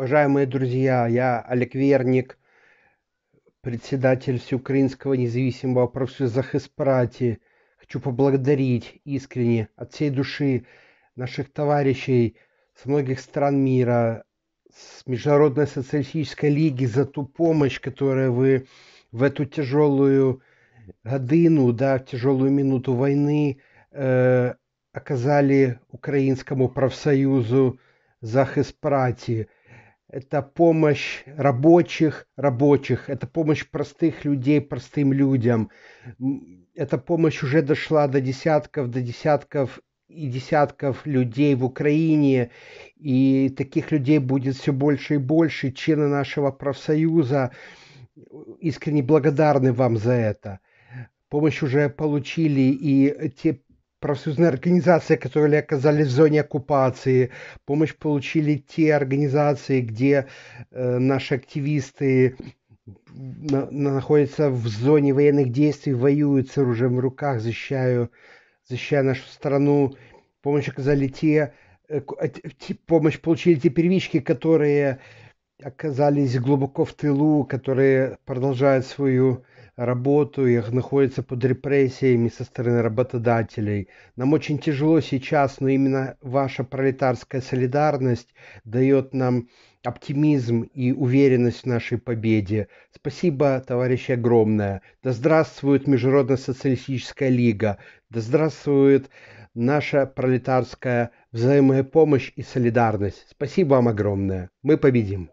Уважаемые друзья, я Олег Верник, председатель Всеукраинского независимого профсоюза Хеспрати. Хочу поблагодарить искренне от всей души наших товарищей с многих стран мира, с Международной социалистической лиги за ту помощь, которую вы в эту тяжелую годину, да, в тяжелую минуту войны э, оказали Украинскому профсоюзу Захиспрати. прати это помощь рабочих, рабочих, это помощь простых людей, простым людям. Эта помощь уже дошла до десятков, до десятков и десятков людей в Украине, и таких людей будет все больше и больше. Члены нашего профсоюза искренне благодарны вам за это. Помощь уже получили и те профсоюзные организации, которые оказались в зоне оккупации. Помощь получили те организации, где э, наши активисты на, находятся в зоне военных действий, воюют с оружием в руках, защищая, защищая нашу страну. Помощь оказали те, э, э помощь получили те первички, которые оказались глубоко в тылу, которые продолжают свою э, работу, их находятся под репрессиями со стороны работодателей. Нам очень тяжело сейчас, но именно ваша пролетарская солидарность дает нам оптимизм и уверенность в нашей победе. Спасибо, товарищи, огромное. Да здравствует Международная социалистическая лига. Да здравствует наша пролетарская взаимная помощь и солидарность. Спасибо вам огромное. Мы победим.